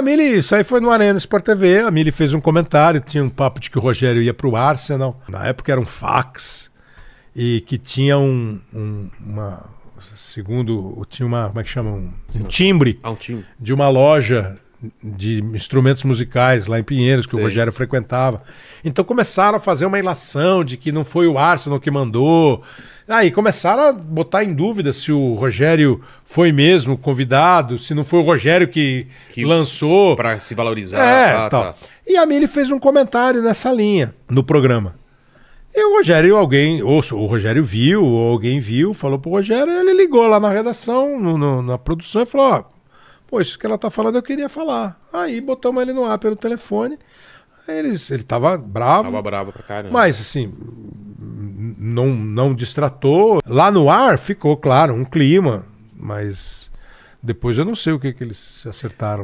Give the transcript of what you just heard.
A Mili, isso aí foi no Arena Sport TV. A Mili fez um comentário, tinha um papo de que o Rogério ia para o Arsenal. Na época era um fax e que tinha um, um uma segundo tinha uma como é que chama um, um timbre, ah, um timbre de uma loja de instrumentos musicais lá em Pinheiros, que Sim. o Rogério frequentava. Então começaram a fazer uma ilação de que não foi o Arsenal que mandou. Aí começaram a botar em dúvida se o Rogério foi mesmo convidado, se não foi o Rogério que, que lançou. Para se valorizar. É, ah, tá, então. tal. Tá. E a Mili fez um comentário nessa linha no programa. E o Rogério, alguém, ou o Rogério viu, ou alguém viu, falou pro Rogério, ele ligou lá na redação, no, no, na produção, e falou: ó, Pô, isso que ela tá falando eu queria falar. Aí botamos ele no ar pelo telefone. Eles, ele tava bravo. Tava bravo pra caramba. Mas assim, não, não distratou. Lá no ar ficou, claro, um clima, mas depois eu não sei o que, que eles acertaram.